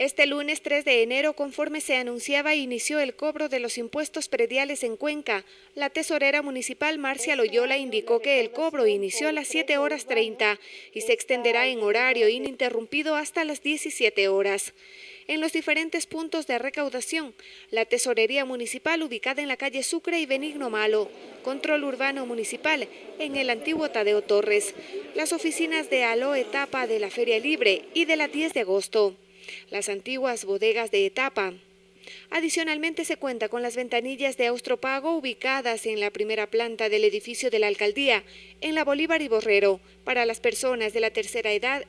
Este lunes 3 de enero, conforme se anunciaba, inició el cobro de los impuestos prediales en Cuenca. La tesorera municipal Marcia Loyola indicó que el cobro inició a las 7 horas 30 y se extenderá en horario ininterrumpido hasta las 17 horas en los diferentes puntos de recaudación, la Tesorería Municipal ubicada en la calle Sucre y Benigno Malo, Control Urbano Municipal en el antiguo Tadeo Torres, las oficinas de Aloe Etapa de la Feria Libre y de la 10 de agosto las antiguas bodegas de etapa. Adicionalmente se cuenta con las ventanillas de Austropago ubicadas en la primera planta del edificio de la alcaldía, en la Bolívar y Borrero, para las personas de la tercera edad